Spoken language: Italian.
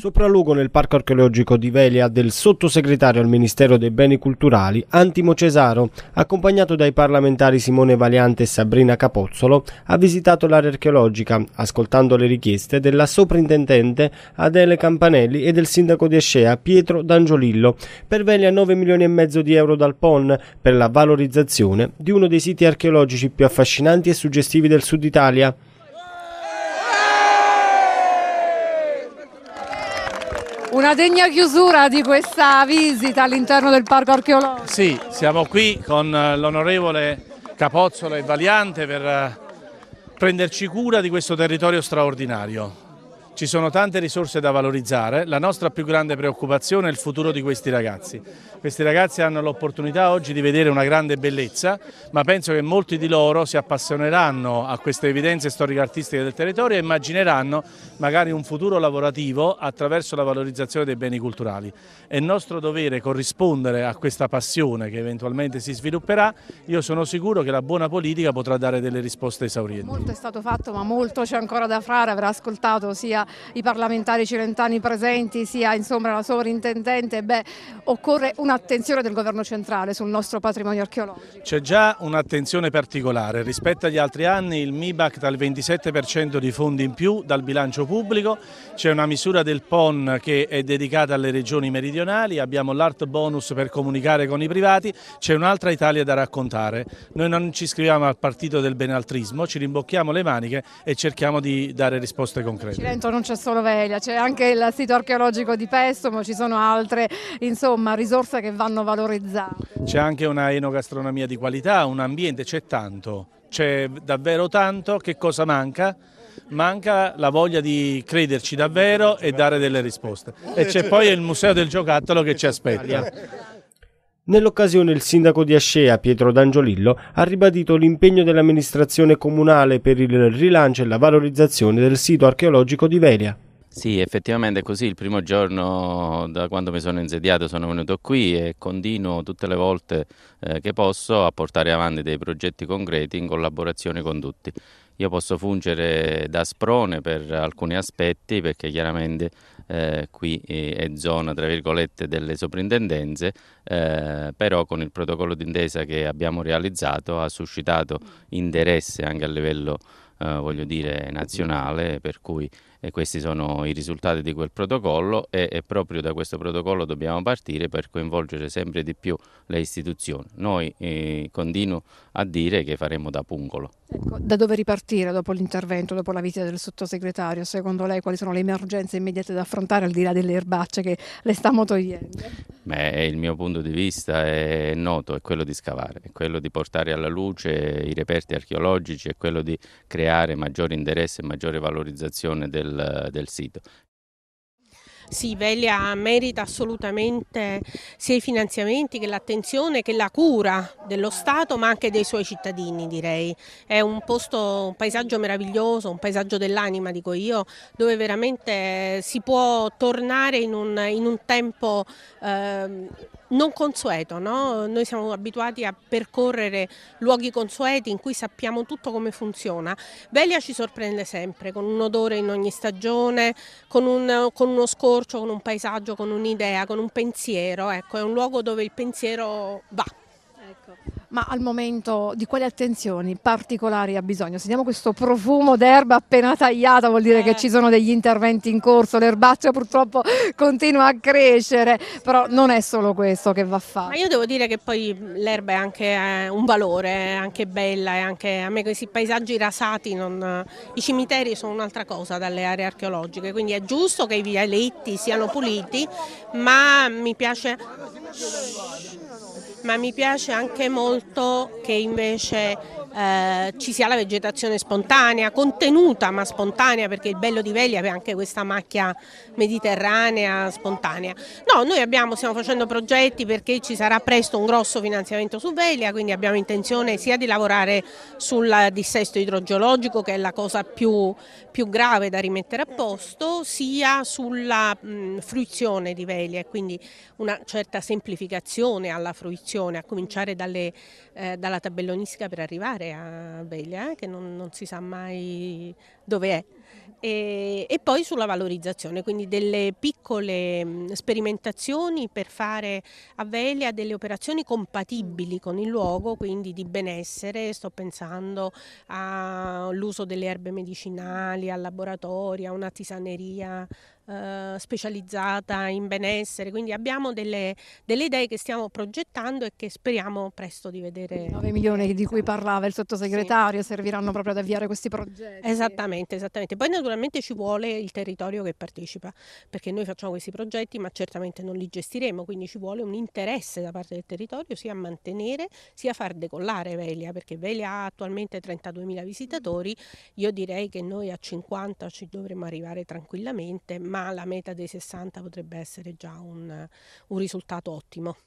Sopralluogo nel parco archeologico di Velia del sottosegretario al Ministero dei Beni Culturali Antimo Cesaro, accompagnato dai parlamentari Simone Valiante e Sabrina Capozzolo, ha visitato l'area archeologica, ascoltando le richieste della soprintendente Adele Campanelli e del sindaco di Escea Pietro D'Angiolillo, per Velia 9 milioni e mezzo di euro dal PON per la valorizzazione di uno dei siti archeologici più affascinanti e suggestivi del sud Italia. Una degna chiusura di questa visita all'interno del parco archeologico. Sì, siamo qui con eh, l'onorevole Capozzola e Valiante per eh, prenderci cura di questo territorio straordinario. Ci sono tante risorse da valorizzare, la nostra più grande preoccupazione è il futuro di questi ragazzi. Questi ragazzi hanno l'opportunità oggi di vedere una grande bellezza, ma penso che molti di loro si appassioneranno a queste evidenze storico-artistiche del territorio e immagineranno magari un futuro lavorativo attraverso la valorizzazione dei beni culturali. È nostro dovere corrispondere a questa passione che eventualmente si svilupperà, io sono sicuro che la buona politica potrà dare delle risposte esaurienti. Molto è stato fatto, ma molto c'è ancora da fare, avrà ascoltato sia sia i parlamentari cilentani presenti, sia insomma, la sovrintendente, beh, occorre un'attenzione del governo centrale sul nostro patrimonio archeologico. C'è già un'attenzione particolare, rispetto agli altri anni il MIBAC dal 27% di fondi in più dal bilancio pubblico, c'è una misura del PON che è dedicata alle regioni meridionali, abbiamo l'art bonus per comunicare con i privati, c'è un'altra Italia da raccontare. Noi non ci iscriviamo al partito del benaltrismo, ci rimbocchiamo le maniche e cerchiamo di dare risposte concrete. Cilento non c'è solo Velia, c'è anche il sito archeologico di Pestomo, ci sono altre insomma, risorse che vanno valorizzate. C'è anche una enogastronomia di qualità, un ambiente, c'è tanto, c'è davvero tanto, che cosa manca? manca la voglia di crederci davvero e dare delle risposte. E c'è poi il Museo del Giocattolo che ci aspetta. Nell'occasione il sindaco di Ascea, Pietro D'Angiolillo, ha ribadito l'impegno dell'amministrazione comunale per il rilancio e la valorizzazione del sito archeologico di Velia. Sì, effettivamente è così. Il primo giorno da quando mi sono insediato sono venuto qui e continuo tutte le volte eh, che posso a portare avanti dei progetti concreti in collaborazione con tutti. Io posso fungere da sprone per alcuni aspetti perché chiaramente eh, qui eh, è zona tra virgolette delle soprintendenze, eh, però con il protocollo d'intesa che abbiamo realizzato ha suscitato interesse anche a livello eh, voglio dire, nazionale, per cui eh, questi sono i risultati di quel protocollo e, e, proprio da questo protocollo dobbiamo partire per coinvolgere sempre di più le istituzioni. Noi eh, continuo a dire che faremo da pungolo. Ecco, da dove ripartire dopo l'intervento, dopo la visita del sottosegretario? Secondo lei quali sono le emergenze immediate da affrontare al di là delle erbacce che le stiamo togliendo? Beh, il mio punto di vista è noto, è quello di scavare, è quello di portare alla luce i reperti archeologici, è quello di creare maggiore interesse e maggiore valorizzazione del, del sito. Sì, Velia merita assolutamente sia i finanziamenti che l'attenzione che la cura dello Stato ma anche dei suoi cittadini direi. È un posto, un paesaggio meraviglioso, un paesaggio dell'anima dico io, dove veramente si può tornare in un, in un tempo... Eh, non consueto, no? noi siamo abituati a percorrere luoghi consueti in cui sappiamo tutto come funziona. Velia ci sorprende sempre con un odore in ogni stagione, con, un, con uno scorcio, con un paesaggio, con un'idea, con un pensiero, ecco, è un luogo dove il pensiero va ma al momento di quali attenzioni particolari ha bisogno? Sentiamo questo profumo d'erba appena tagliata, vuol dire eh. che ci sono degli interventi in corso, l'erbaccia purtroppo continua a crescere, però non è solo questo che va fatto. Ma io devo dire che poi l'erba è anche eh, un valore, è anche bella, è anche a me questi paesaggi rasati, non, i cimiteri sono un'altra cosa dalle aree archeologiche, quindi è giusto che i vialetti siano puliti, ma mi piace ma mi piace anche molto che invece eh, ci sia la vegetazione spontanea, contenuta ma spontanea perché il bello di Veglia è anche questa macchia mediterranea spontanea. No, noi abbiamo, stiamo facendo progetti perché ci sarà presto un grosso finanziamento su Veglia, quindi abbiamo intenzione sia di lavorare sul dissesto idrogeologico che è la cosa più, più grave da rimettere a posto, sia sulla mh, fruizione di Veglia quindi una certa semplificazione alla fruizione, a cominciare dalle, eh, dalla tabellonistica per arrivare mare a Beglia, eh, che non, non si sa mai dove è e, e poi sulla valorizzazione, quindi delle piccole mm, sperimentazioni per fare a Velia delle operazioni compatibili con il luogo, quindi di benessere, sto pensando all'uso delle erbe medicinali, al laboratorio, a una tisaneria eh, specializzata in benessere, quindi abbiamo delle, delle, idee che stiamo progettando e che speriamo presto di vedere. 9 milioni di cui parlava il sottosegretario sì. serviranno proprio ad avviare questi progetti. Esattamente, esattamente poi naturalmente ci vuole il territorio che partecipa, perché noi facciamo questi progetti ma certamente non li gestiremo, quindi ci vuole un interesse da parte del territorio sia a mantenere sia a far decollare Velia, perché Velia ha attualmente 32.000 visitatori, io direi che noi a 50 ci dovremmo arrivare tranquillamente, ma la meta dei 60 potrebbe essere già un, un risultato ottimo.